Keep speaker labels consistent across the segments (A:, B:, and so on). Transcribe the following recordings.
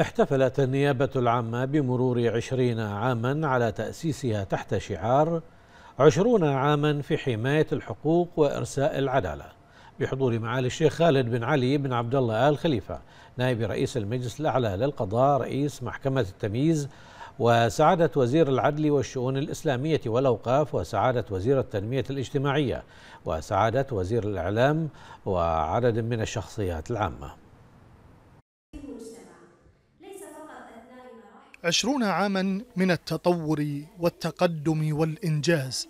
A: احتفلت النيابة العامة بمرور عشرين عاما على تأسيسها تحت شعار عشرون عاما في حماية الحقوق وإرساء العدالة بحضور معالي الشيخ خالد بن علي بن عبد الله آل خليفة نائب رئيس المجلس الأعلى للقضاء رئيس محكمة التمييز وسعادة وزير العدل والشؤون الإسلامية والأوقاف وسعادة وزير التنمية الاجتماعية وسعادة وزير الإعلام وعدد من الشخصيات العامة
B: عشرون عاما من التطور والتقدم والإنجاز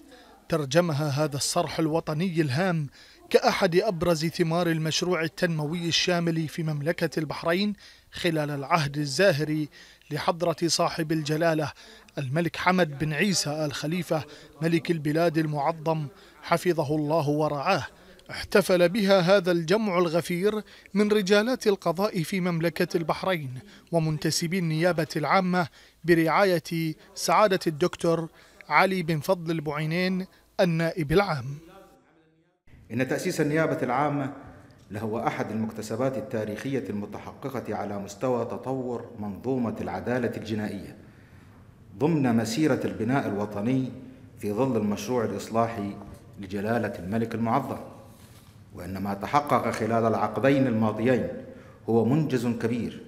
B: ترجمها هذا الصرح الوطني الهام كأحد أبرز ثمار المشروع التنموي الشامل في مملكة البحرين خلال العهد الزاهر لحضرة صاحب الجلالة الملك حمد بن عيسى الخليفة ملك البلاد المعظم حفظه الله ورعاه احتفل بها هذا الجمع الغفير من رجالات القضاء في مملكة البحرين ومنتسبي النيابة العامة برعاية سعادة الدكتور علي بن فضل البعينين النائب العام
C: إن تأسيس النيابة العامة لهو أحد المكتسبات التاريخية المتحققة على مستوى تطور منظومة العدالة الجنائية ضمن مسيرة البناء الوطني في ظل المشروع الإصلاحي لجلالة الملك المعظم وان ما تحقق خلال العقدين الماضيين هو منجز كبير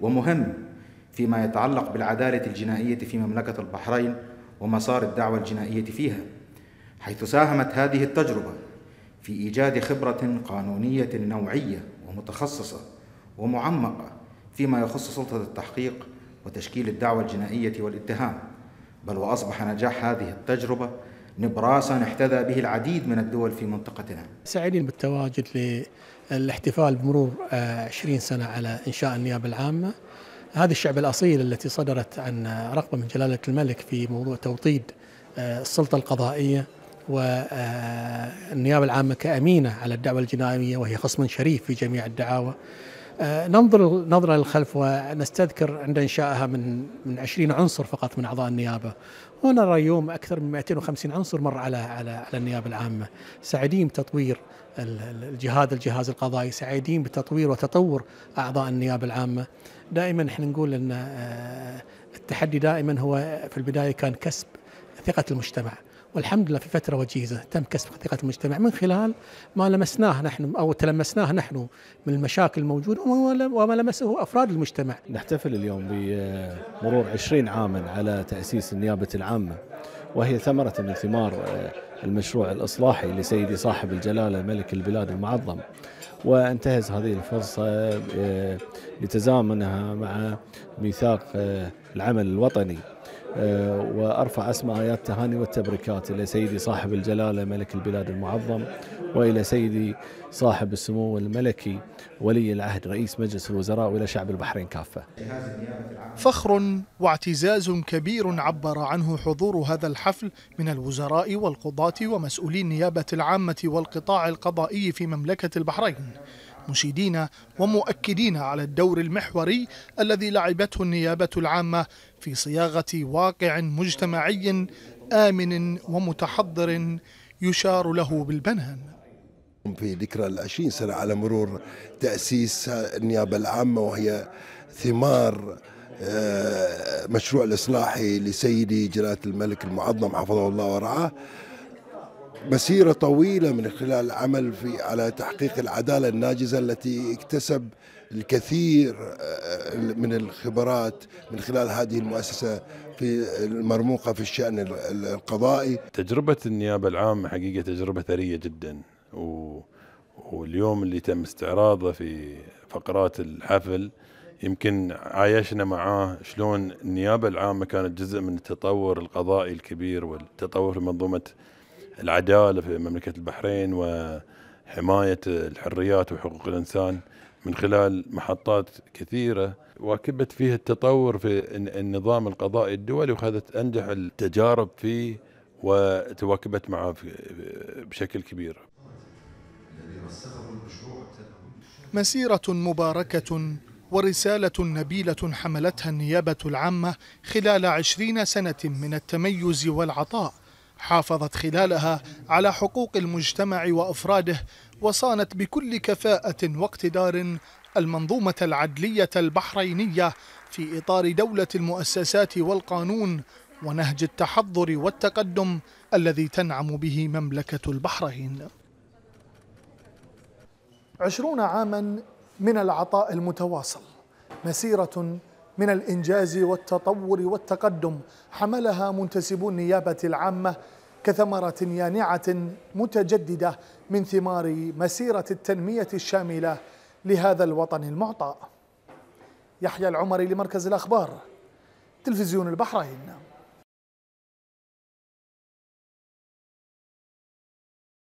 C: ومهم فيما يتعلق بالعداله الجنائيه في مملكه البحرين ومسار الدعوه الجنائيه فيها حيث ساهمت هذه التجربه في ايجاد خبره قانونيه نوعيه ومتخصصه ومعمقه فيما يخص سلطه التحقيق وتشكيل الدعوه الجنائيه والاتهام بل واصبح نجاح هذه التجربه نبراسا احتذى به العديد من الدول في منطقتنا سعيدين بالتواجد
A: للاحتفال بمرور 20 آه، سنة على إنشاء النيابة العامة هذه الشعب الأصيل التي صدرت عن رغبة من جلالة الملك في موضوع توطيد آه، السلطة القضائية والنيابة آه، العامة كأمينة على الدعوة الجنائية وهي خصم شريف في جميع الدعاوى آه، ننظر نظرة للخلف ونستذكر عند إنشائها من من 20 عنصر فقط من أعضاء النيابة ونرى اليوم أكثر من 250 عنصر مر على على على النيابة العامة سعيدين بتطوير الجهاد الجهاز القضائي سعيدين بتطوير وتطور أعضاء النيابة العامة دائما احنا نقول أن آه، التحدي دائما هو في البداية كان كسب ثقة المجتمع والحمد لله في فتره وجيزه تم كسب ثقه المجتمع من خلال ما لمسناه نحن او تلمسناه نحن من المشاكل الموجوده وما لمسه افراد المجتمع. نحتفل اليوم بمرور 20 عاما على تاسيس النيابه العامه وهي
B: ثمره من ثمار آه، المشروع الاصلاحي لسيدي صاحب الجلاله ملك البلاد المعظم. وانتهز هذه الفرصة آه، لتزامنها مع ميثاق آه، العمل الوطني آه، وأرفع أسمى آيات التهاني والتبريكات إلى سيدي صاحب الجلالة ملك البلاد المعظم وإلى سيدي صاحب السمو الملكي ولي العهد رئيس مجلس الوزراء وإلى شعب البحرين كافة فخر واعتزاز كبير عبر عنه حضور هذا الحفل من الوزراء والقضاة ومسؤولي النيابة العامة والقطاع القضائي في مملكة البحرين مشيدين ومؤكدين على الدور المحوري الذي لعبته النيابة العامة في صياغة واقع مجتمعي آمن ومتحضر يشار له بالبنان
D: في ذكرى العشرين سنة على مرور تأسيس النيابة العامة وهي ثمار آه، مشروع الإصلاحي لسيدي جلالة الملك المعظم حفظه الله ورعاه مسيرة طويلة من خلال العمل في على تحقيق العدالة الناجزة التي اكتسب الكثير آه، آه، من الخبرات من خلال هذه المؤسسة في المرموقة في الشأن القضائي تجربة النيابة العامة حقيقة تجربة ثرية جدا و... واليوم اللي تم استعراضه في فقرات الحفل يمكن عايشنا معاه شلون النيابة العامة كانت جزء من التطور القضائي الكبير والتطور في منظومة العداله في مملكه البحرين وحمايه الحريات وحقوق الانسان من خلال محطات كثيره واكبت فيها التطور في النظام القضائي الدولي وخذت انجح التجارب فيه وتواكبت معه بشكل كبير.
B: مسيرة مباركة ورسالة نبيلة حملتها النيابة العامة خلال عشرين سنة من التميز والعطاء حافظت خلالها على حقوق المجتمع وافراده وصانت بكل كفاءه واقتدار المنظومه العدليه البحرينيه في اطار دوله المؤسسات والقانون ونهج التحضر والتقدم الذي تنعم به مملكه البحرين عشرون عاما من العطاء المتواصل مسيره من الإنجاز والتطور والتقدم حملها منتسبو النيابة العامة كثمرة يانعة متجددة من ثمار مسيرة التنمية الشاملة لهذا الوطن المعطاء يحيى العمري لمركز الأخبار تلفزيون البحرين